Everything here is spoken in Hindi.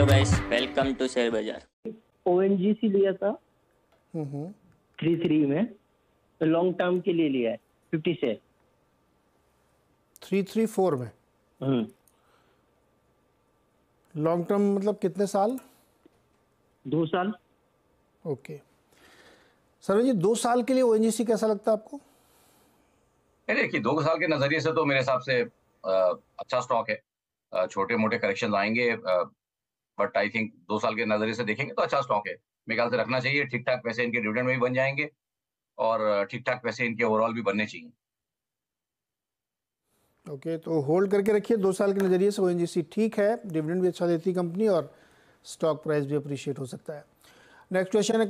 Hello guys welcome to share बाजार ओएनजीसी लिया था हम्म थ्री थ्री में लॉन्ग टर्म के लिए लिया है फिफ्टी से थ्री थ्री फोर में लॉन्ग टर्म हम्म। मतलब कितने साल दो साल ओके सर जी दो साल के लिए ओएनजीसी कैसा लगता है आपको देखिए दो साल के नजरिए से तो मेरे हिसाब से अच्छा स्टॉक है छोटे मोटे करेक्शन आएंगे बट आई थिंक दो साल के नजरिए से देखेंगे तो अच्छा स्टॉक है मेरे ख्याल से रखना चाहिए ठीक ठाक पैसे इनके डिविडेंड में भी बन जाएंगे और ठीक ठाक पैसे इनके ओवरऑल भी बनने चाहिए ओके okay, तो होल्ड करके रखिए दो साल के नज़रिए से ओ ठीक है डिविडेंड भी अच्छा देती कंपनी और स्टॉक प्राइस भी अप्रिशिएट हो सकता है नेक्स्ट क्वेश्चन है